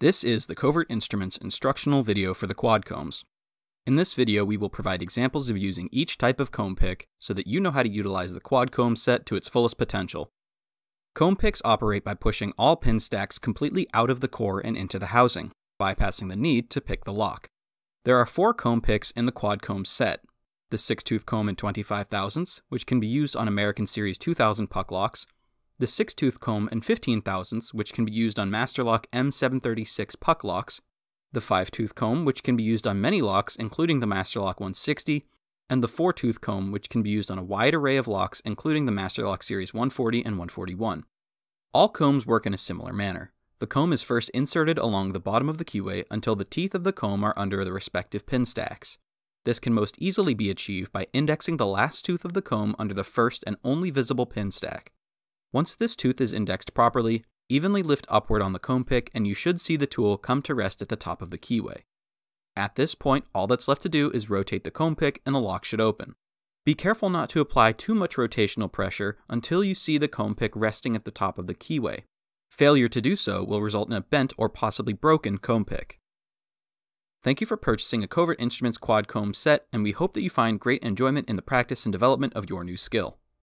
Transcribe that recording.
This is the Covert Instruments instructional video for the quad combs. In this video, we will provide examples of using each type of comb pick so that you know how to utilize the quad comb set to its fullest potential. Comb picks operate by pushing all pin stacks completely out of the core and into the housing, bypassing the need to pick the lock. There are four comb picks in the quad comb set. The 6-tooth comb in 25 thousandths, which can be used on American Series 2000 puck locks, the 6 tooth comb and 15 thousandths, which can be used on master lock M736 puck locks, the 5 tooth comb, which can be used on many locks, including the master lock 160, and the 4 tooth comb, which can be used on a wide array of locks, including the master lock series 140 and 141. All combs work in a similar manner. The comb is first inserted along the bottom of the keyway until the teeth of the comb are under the respective pin stacks. This can most easily be achieved by indexing the last tooth of the comb under the first and only visible pin stack. Once this tooth is indexed properly, evenly lift upward on the comb pick and you should see the tool come to rest at the top of the keyway. At this point, all that's left to do is rotate the comb pick and the lock should open. Be careful not to apply too much rotational pressure until you see the comb pick resting at the top of the keyway. Failure to do so will result in a bent or possibly broken comb pick. Thank you for purchasing a Covert Instruments quad comb set, and we hope that you find great enjoyment in the practice and development of your new skill.